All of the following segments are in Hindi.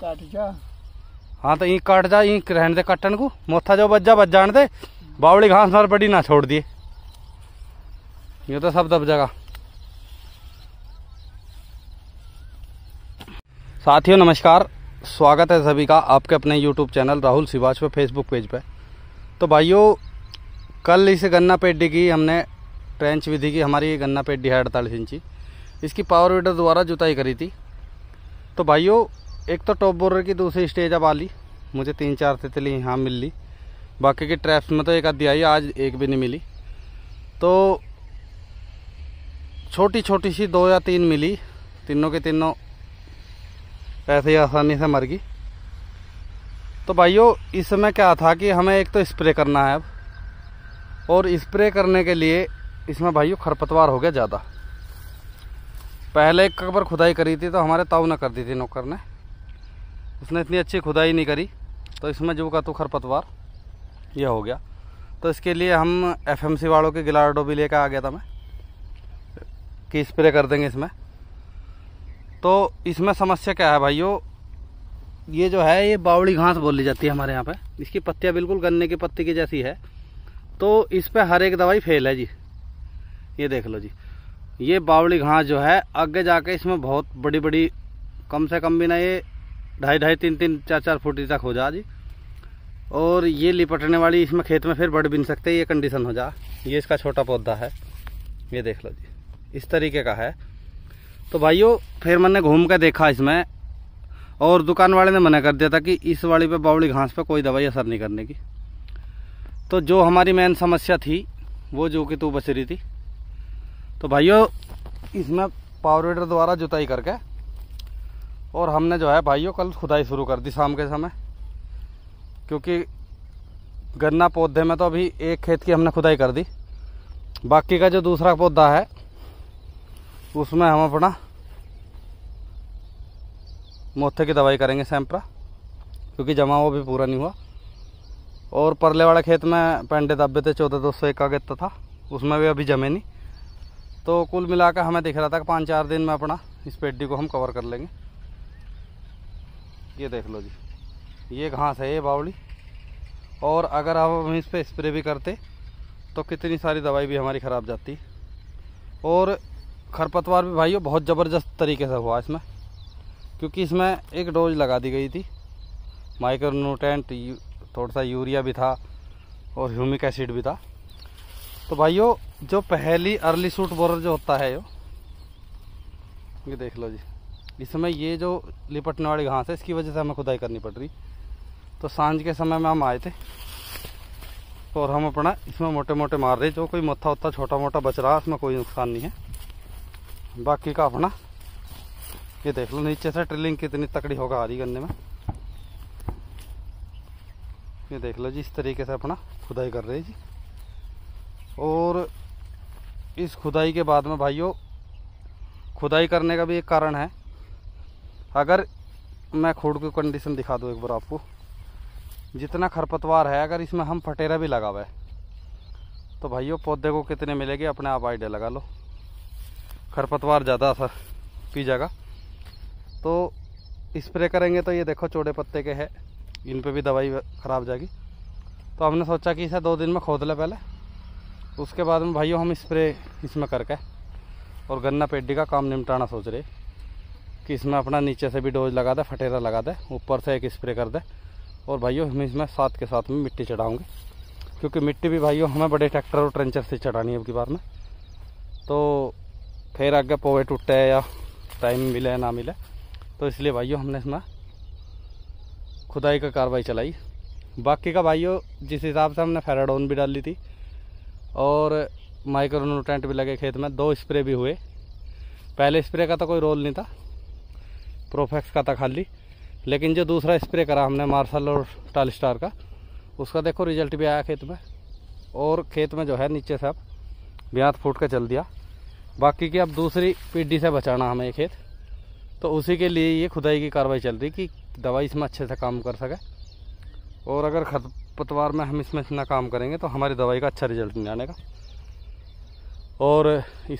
ਕੱਟ जा हाँ तो ई काट जा ई रहन दे कटन को मोथा जो बजा बज जान दे बावली घास मार बड़ी ना छोड़ दिए ये तो सब दब जाएगा साथियों नमस्कार स्वागत है सभी का आपके अपने यूट्यूब चैनल राहुल सिवाच पे फेसबुक पेज पे तो भाइयों कल इसे गन्ना पेड्डी की हमने ट्रेंच विधि की हमारी गन्ना पेड्डी है अड़तालीस इंची इसकी पावर वीडर द्वारा जुताई करी थी तो भाइयों एक तो टॉप बोर्डर की दूसरी स्टेज अब आ ली मुझे तीन चार तितली तो यहाँ मिल ली बाकी की ट्रैप्स में तो एक आधी आई आज एक भी नहीं मिली तो छोटी छोटी सी दो या तीन मिली तीनों के तीनों ऐसे ही आसानी से मर गई तो भाइयों इस समय क्या था कि हमें एक तो स्प्रे करना है अब और स्प्रे करने के लिए इसमें भाइयों खरपतवार हो गया ज़्यादा पहले एक कबर खुदाई करी थी तो हमारे ताऊ ने कर दी थी नौकर ने उसने इतनी अच्छी खुदाई नहीं करी तो इसमें जो का तो खरपतवार यह हो गया तो इसके लिए हम एफएमसी वालों के गिलाडो भी लेकर आ गया था मैं कि स्प्रे कर देंगे इसमें तो इसमें समस्या क्या है भाइयों ये जो है ये बावड़ी घास बोली जाती है हमारे यहाँ पे इसकी पत्तियाँ बिल्कुल गन्ने की पत्ती की जैसी है तो इस पर हर एक दवाई फेल है जी ये देख लो जी ये बावड़ी घास जो है आगे जाके इसमें बहुत बड़ी बड़ी कम से कम भी ना ये ढाई ढाई तीन तीन चार चार फुट तक हो जा जी और ये लिपटने वाली इसमें खेत में फिर बढ़ भी नहीं सकते ये कंडीशन हो जा ये इसका छोटा पौधा है ये देख लो जी इस तरीके का है तो भाइयों फिर मैंने घूम के देखा इसमें और दुकान वाले ने मना कर दिया था कि इस वाली पे बावड़ी घास पे कोई दवाई असर नहीं करने की तो जो हमारी मेन समस्या थी वो जो कि तू बच रही थी तो भाइयों इसमें पावर वीडर द्वारा जुताई करके और हमने जो है भाइयों कल खुदाई शुरू कर दी शाम के समय क्योंकि गन्ना पौधे में तो अभी एक खेत की हमने खुदाई कर दी बाकी का जो दूसरा पौधा है उसमें हम अपना मोथे की दवाई करेंगे सैम्परा क्योंकि जमा वो भी पूरा नहीं हुआ और परले वाले खेत में पेंडे दबे थे चौदह दो सौ एक का था उसमें भी अभी जमे नहीं तो कुल मिलाकर हमें दिख रहा था कि पाँच चार दिन में अपना इस पेड्डी को हम कवर कर लेंगे ये देख लो जी ये घास है ये बावली और अगर आप हम इस पर स्प्रे भी करते तो कितनी सारी दवाई भी हमारी ख़राब जाती और खरपतवार भी भाइयों बहुत ज़बरदस्त तरीके से हुआ इसमें क्योंकि इसमें एक डोज लगा दी गई थी माइक्रोन्यूटेंट थोड़ा सा यूरिया भी था और ह्यूमिक एसिड भी था तो भाइयों जो पहली अर्ली सूट बोरर जो होता है यो ये देख लो जी इस समय ये जो लिपटने वाली घास है इसकी वजह से हमें खुदाई करनी पड़ रही तो सांझ के समय में हम आए थे और हम अपना इसमें मोटे मोटे मार रहे जो कोई मत्था उत्था छोटा मोटा बच रहा है उसमें कोई नुकसान नहीं है बाकी का अपना ये देख लो नीचे से ट्रिलिंग कितनी तकड़ी होगा रही गन्ने में ये देख लो जी इस तरीके से अपना खुदाई कर रहे जी और इस खुदाई के बाद में भाइयों खुदाई करने का भी एक कारण है अगर मैं खोड़ की कंडीशन दिखा दूँ एक बार आपको जितना खरपतवार है अगर इसमें हम फटेरा भी लगावे तो भाइयों पौधे को कितने मिलेंगे अपने आप आइडिया लगा लो खरपतवार ज़्यादा असर पी जाएगा तो स्प्रे करेंगे तो ये देखो चौड़े पत्ते के हैं इन पर भी दवाई ख़राब जाएगी तो हमने सोचा कि इसे दो दिन में खोद ले पहले उसके बाद में भाइयों हम स्प्रे इसमें करके और गन्ना पेड्डी का काम निपटाना सोच रहे कि इसमें अपना नीचे से भी डोज लगा दे फटेरा लगा दे ऊपर से एक स्प्रे कर दे और भाइयों हम इसमें साथ के साथ में मिट्टी चढ़ाऊँगे क्योंकि मिट्टी भी भाइयों हमें बड़े ट्रैक्टर और ट्रेंचर से चढ़ानी है अब की बार में तो फिर आगे पोवे टूटे या टाइम मिले ना मिले तो इसलिए भाइयों हमने इसमें खुदाई का कार्रवाई चलाई बाकी का भाइयों जिस हिसाब से हमने फेराडोन भी डाल ली थी और माइक्रोनोटेंट भी लगे खेत में दो स्प्रे भी हुए पहले स्प्रे का तो कोई रोल नहीं था प्रोफेक्स का था खाली लेकिन जो दूसरा स्प्रे करा हमने मार्शल और टाल स्टार का उसका देखो रिजल्ट भी आया खेत में और खेत में जो है नीचे से अब ब्यात फूट के चल दिया बाकी की अब दूसरी पीढ़ी से बचाना हमें खेत तो उसी के लिए ये खुदाई की कार्रवाई चल रही कि दवाई इसमें अच्छे से काम कर सके और अगर खरपतवार में हम इसमें इतना काम करेंगे तो हमारी दवाई का अच्छा रिजल्ट नहीं आने का और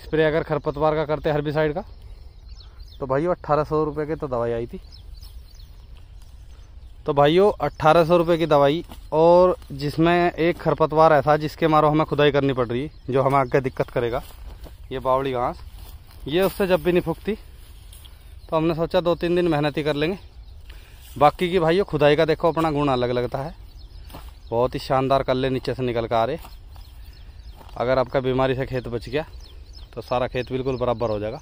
स्प्रे अगर खरपतवार का करते हर भी साइड का तो भाइयों अट्ठारह सौ रुपये की तो दवाई आई थी तो भाइयों अट्ठारह सौ रुपये की दवाई और जिसमें एक खरपतवार ऐसा जिसके मारो हमें खुदाई करनी पड़ रही जो हमें आगे दिक्कत करेगा ये बावड़ी घास ये उससे जब भी नहीं फूकती तो हमने सोचा दो तीन दिन मेहनत ही कर लेंगे बाकी की भाइयों खुदाई का देखो अपना गुण अलग लगता है बहुत ही शानदार कल्ले नीचे से निकल कर आ रहे अगर आपका बीमारी से खेत बच गया तो सारा खेत बिल्कुल बराबर हो जाएगा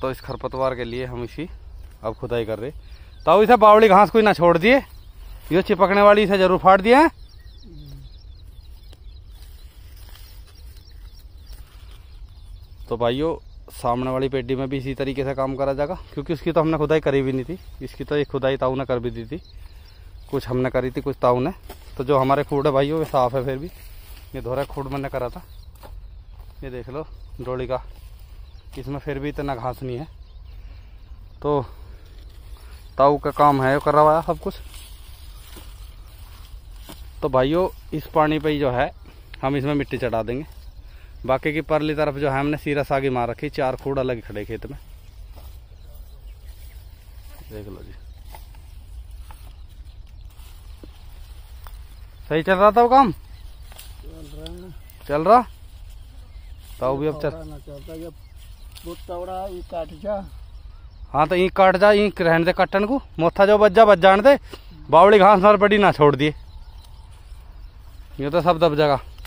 तो इस खरपतवार के लिए हम इसी अब खुदाई कर रहे तो इसे बावली घास कोई ना छोड़ दिए ये चिपकने वाली इसे जरूर फाड़ दिया तो भाइयों सामने वाली पेटी में भी इसी तरीके से काम करा जाएगा क्योंकि उसकी तो हमने खुदाई करी भी नहीं थी इसकी तो एक खुदाई ताऊ ने कर भी दी थी कुछ हमने करी थी कुछ ताऊ ने तो जो हमारे खूड है भाइयों वे साफ है फिर भी ये धोरा खूड मैंने करा था ये देख लो डोली का इसमें फिर भी इतना घास नहीं है तो ताऊ का काम है करवाया सब कुछ तो भाइयों इस पानी पे ही जो है हम इसमें मिट्टी चढ़ा देंगे बाकी की परली तरफ जो है हमने सीरा सागी मार रखी चार खूड़ अलग खड़े खेत में देख लो जी सही चल रहा था वो काम चल रहा, चल रहा? ताऊ भी अब चल हाँ तो ई कट जा ई रहन दे कटन को मोथा जो बजा जा बज जान दे बावली घास बड़ी ना छोड़ दिए ये तो सब दब जाएगा